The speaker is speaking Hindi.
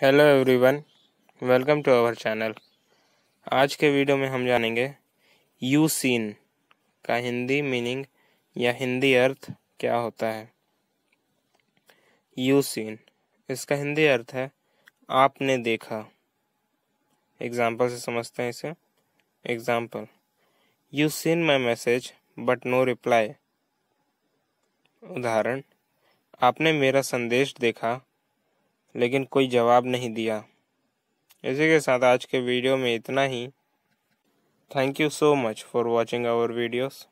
hello everyone welcome to our channel आज के वीडियो में हम जानेंगे यू सीन का हिंदी मीनिंग या हिंदी अर्थ क्या होता है यू सीन इसका हिंदी अर्थ है आपने देखा एग्जाम्पल से समझते हैं इसे example you seen my message but no reply उदाहरण आपने मेरा संदेश देखा लेकिन कोई जवाब नहीं दिया इसी के साथ आज के वीडियो में इतना ही thank you so much for watching our videos